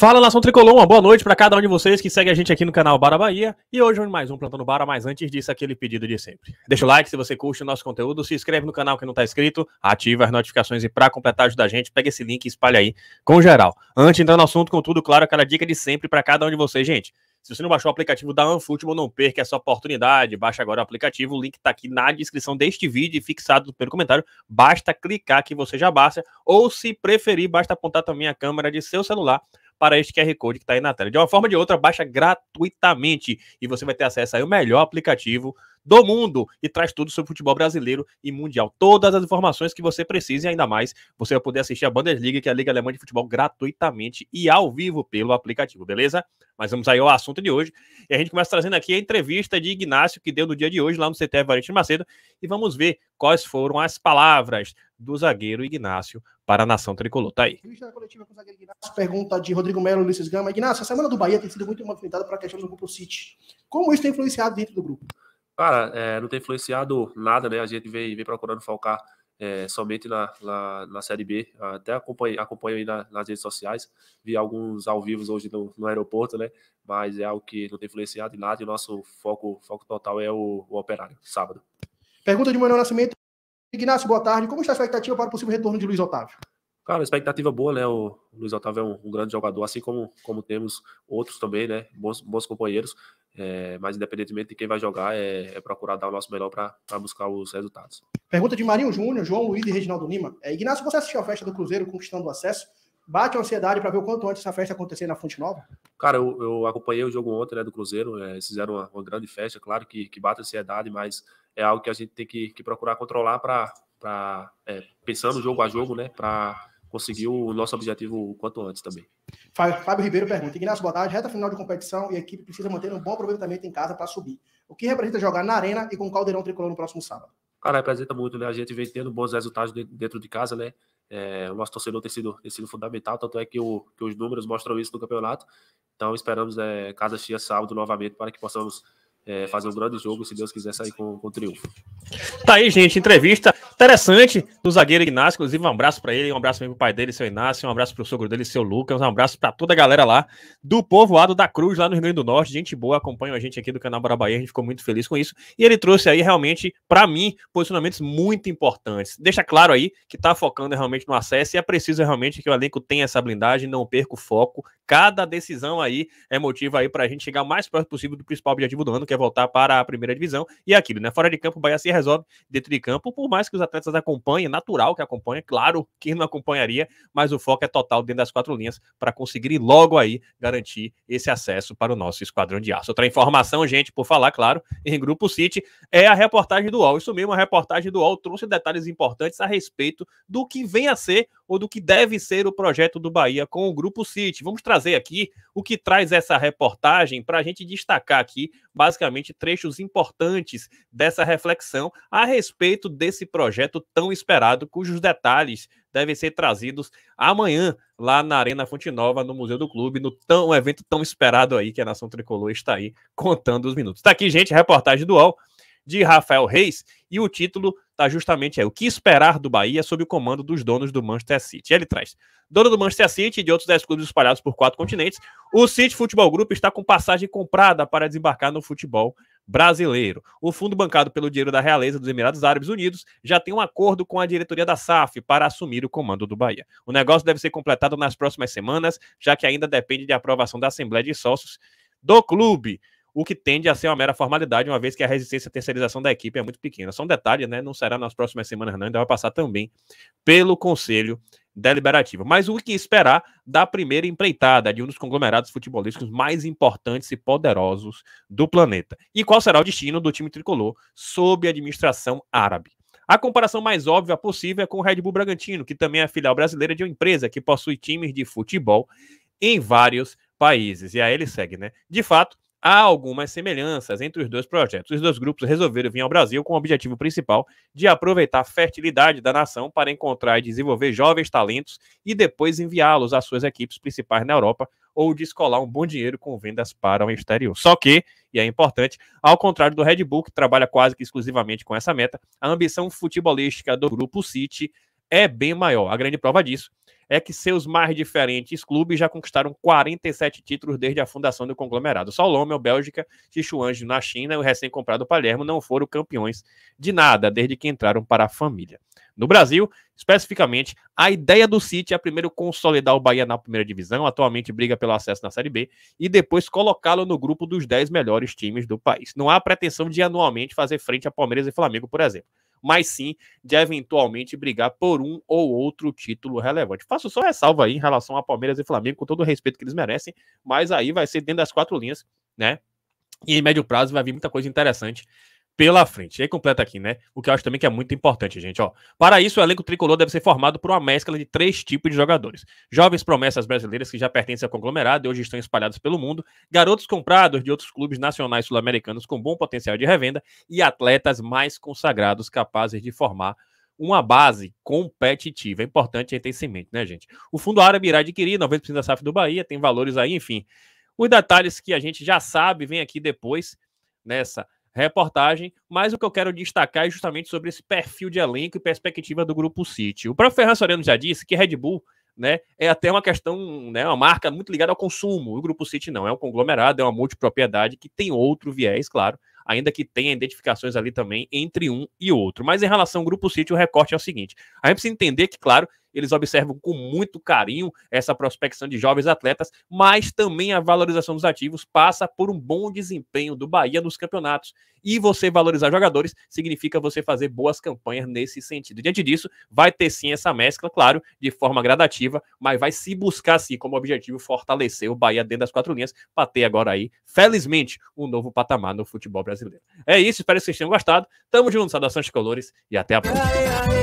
Fala nação tricolor, uma boa noite para cada um de vocês que segue a gente aqui no canal Bara Bahia e hoje mais um plantando Bara, mas antes disso aquele pedido de sempre. Deixa o like se você curte o nosso conteúdo, se inscreve no canal que não está inscrito, ativa as notificações e para completar ajuda a gente, pega esse link e espalha aí com geral. Antes de entrar no assunto, contudo, claro, aquela dica de sempre para cada um de vocês, gente. Se você não baixou o aplicativo da Anfutebol, não perca essa oportunidade. Baixa agora o aplicativo, o link está aqui na descrição deste vídeo e fixado pelo comentário. Basta clicar que você já baixa, ou se preferir, basta apontar também a câmera de seu celular para este QR Code que está aí na tela. De uma forma ou de outra, baixa gratuitamente e você vai ter acesso aí ao melhor aplicativo do mundo e traz tudo sobre futebol brasileiro e mundial. Todas as informações que você precisa e ainda mais, você vai poder assistir a Bundesliga, que é a Liga Alemã de Futebol, gratuitamente e ao vivo pelo aplicativo, beleza? Mas vamos aí ao assunto de hoje. E a gente começa trazendo aqui a entrevista de Ignacio que deu no dia de hoje lá no CT Valente Macedo e vamos ver quais foram as palavras do zagueiro Ignacio para a nação tricolor. Tá aí. Pergunta de Rodrigo Melo, Ulisses Gama. Ignacio, a semana do Bahia tem sido muito movimentada para a questão do grupo City. Como isso tem influenciado dentro do grupo? Cara, é, não tem influenciado nada, né? A gente vem, vem procurando focar é, somente na, na, na, Série B. Até acompanho, acompanho aí na, nas redes sociais. Vi alguns ao vivo hoje no, no, aeroporto, né? Mas é algo que não tem influenciado em nada e o nosso foco, foco total é o, o operário, sábado. Pergunta de Manuel Nascimento. Ignacio, boa tarde. Como está a expectativa para o possível retorno de Luiz Otávio? Cara, expectativa boa, né? O Luiz Otávio é um, um grande jogador, assim como, como temos outros também, né? Bons, bons companheiros. É, mas independentemente de quem vai jogar, é, é procurar dar o nosso melhor para buscar os resultados. Pergunta de Marinho Júnior, João Luiz e Reginaldo Lima. É, Ignacio, você assistiu a festa do Cruzeiro conquistando o acesso? Bate a ansiedade para ver o quanto antes essa festa acontecer na Fonte Nova? Cara, eu, eu acompanhei o jogo ontem né, do Cruzeiro, é, eles fizeram uma, uma, grande festa, claro que, que bate a ansiedade, mas é algo que a gente tem que, que procurar controlar para, é, pensando jogo a jogo, né, conseguir o nosso objetivo o quanto antes também. Fábio Ribeiro pergunta: Ignacio, boa tarde. Reta final de competição e a equipe precisa manter um bom aproveitamento em casa para subir. O que representa jogar na Arena e com o Caldeirão Tricolor no próximo sábado? Cara, representa muito, né? A gente vem tendo bons resultados dentro de casa, né? É, o nosso torcedor tem sido, tem sido fundamental, tanto é que, o, que os números mostram isso no campeonato. Então, esperamos é, casa cheia sábado novamente para que possamos é, fazer um grande jogo, se Deus quiser sair com, com triunfo. Tá aí, gente, entrevista interessante do zagueiro Inácio. Inclusive, um abraço para ele, um abraço para o pai dele, seu Inácio, um abraço para o sogro dele, seu Lucas, um abraço para toda a galera lá do povoado da Cruz, lá no Rio Grande do Norte. Gente boa, acompanha a gente aqui do canal Barabahia, a gente ficou muito feliz com isso. E ele trouxe aí, realmente, para mim, posicionamentos muito importantes. Deixa claro aí que tá focando realmente no acesso e é preciso realmente que o elenco tenha essa blindagem, não perca o foco. Cada decisão aí é motivo aí para a gente chegar o mais perto possível do principal objetivo do ano, quer voltar para a primeira divisão. E é aquilo, né? Fora de campo, o Bahia se resolve dentro de campo, por mais que os atletas acompanhem, é natural que acompanha, claro, quem não acompanharia, mas o foco é total dentro das quatro linhas para conseguir logo aí garantir esse acesso para o nosso Esquadrão de Aço. Outra informação, gente, por falar, claro, em Grupo City, é a reportagem do UOL. Isso mesmo, a reportagem do UOL trouxe detalhes importantes a respeito do que vem a ser ou do que deve ser o projeto do Bahia com o Grupo City. Vamos trazer aqui o que traz essa reportagem para a gente destacar aqui, basicamente, trechos importantes dessa reflexão a respeito desse projeto tão esperado, cujos detalhes devem ser trazidos amanhã lá na Arena Fonte Nova, no Museu do Clube, no tão um evento tão esperado aí que a Nação Tricolor está aí contando os minutos. Está aqui, gente, reportagem do UOL de Rafael Reis. E o título está justamente aí: O que esperar do Bahia sob o comando dos donos do Manchester City? Ele traz: dono do Manchester City e de outros 10 clubes espalhados por quatro continentes, o City Futebol Group está com passagem comprada para desembarcar no futebol brasileiro. O fundo bancado pelo dinheiro da realeza dos Emirados Árabes Unidos já tem um acordo com a diretoria da SAF para assumir o comando do Bahia. O negócio deve ser completado nas próximas semanas, já que ainda depende de aprovação da Assembleia de Sócios do clube o que tende a ser uma mera formalidade, uma vez que a resistência à terceirização da equipe é muito pequena. São detalhes, né? Não será nas próximas semanas, não, ainda vai passar também pelo Conselho Deliberativo. Mas o que esperar da primeira empreitada de um dos conglomerados futebolísticos mais importantes e poderosos do planeta? E qual será o destino do time tricolor sob administração árabe? A comparação mais óbvia possível é com o Red Bull Bragantino, que também é filial brasileira de uma empresa que possui times de futebol em vários países. E aí ele segue, né? De fato, Há algumas semelhanças entre os dois projetos. Os dois grupos resolveram vir ao Brasil com o objetivo principal de aproveitar a fertilidade da nação para encontrar e desenvolver jovens talentos e depois enviá-los às suas equipes principais na Europa ou descolar um bom dinheiro com vendas para o exterior. Só que, e é importante, ao contrário do Red Bull, que trabalha quase que exclusivamente com essa meta, a ambição futebolística do grupo City é bem maior. A grande prova disso é que seus mais diferentes clubes já conquistaram 47 títulos desde a fundação do conglomerado. Só Lomel, Bélgica, Xixuange na China e o recém-comprado Palermo não foram campeões de nada desde que entraram para a família. No Brasil, especificamente, a ideia do City é primeiro consolidar o Bahia na primeira divisão, atualmente briga pelo acesso na Série B, e depois colocá-lo no grupo dos 10 melhores times do país. Não há pretensão de anualmente fazer frente a Palmeiras e Flamengo, por exemplo mas sim de eventualmente brigar por um ou outro título relevante. Faço só ressalva aí em relação a Palmeiras e Flamengo, com todo o respeito que eles merecem, mas aí vai ser dentro das quatro linhas, né? E em médio prazo vai vir muita coisa interessante pela frente. E aí completa aqui, né? O que eu acho também que é muito importante, gente. Ó, para isso, o elenco tricolor deve ser formado por uma mescla de três tipos de jogadores: jovens promessas brasileiras que já pertencem ao conglomerado e hoje estão espalhados pelo mundo, garotos comprados de outros clubes nacionais sul-americanos com bom potencial de revenda e atletas mais consagrados capazes de formar uma base competitiva. É importante ter isso em mente, né, gente? O Fundo Árabe irá adquirir 90% da SAF do Bahia, tem valores aí, enfim. Os detalhes que a gente já sabe, vem aqui depois nessa reportagem, mas o que eu quero destacar é justamente sobre esse perfil de elenco e perspectiva do Grupo City. O próprio Ferran Soriano já disse que Red Bull né, é até uma questão, né, uma marca muito ligada ao consumo. O Grupo City não é um conglomerado, é uma multipropriedade que tem outro viés, claro, ainda que tenha identificações ali também entre um e outro. Mas em relação ao Grupo City, o recorte é o seguinte: a gente precisa entender que, claro, eles observam com muito carinho essa prospecção de jovens atletas, mas também a valorização dos ativos passa por um bom desempenho do Bahia nos campeonatos. E você valorizar jogadores significa você fazer boas campanhas nesse sentido. Diante disso, vai ter sim essa mescla, claro, de forma gradativa, mas vai se buscar sim como objetivo fortalecer o Bahia dentro das quatro linhas para ter agora aí, felizmente, um novo patamar no futebol brasileiro. É isso, espero que vocês tenham gostado. Tamo junto, saudações de colores e até a próxima.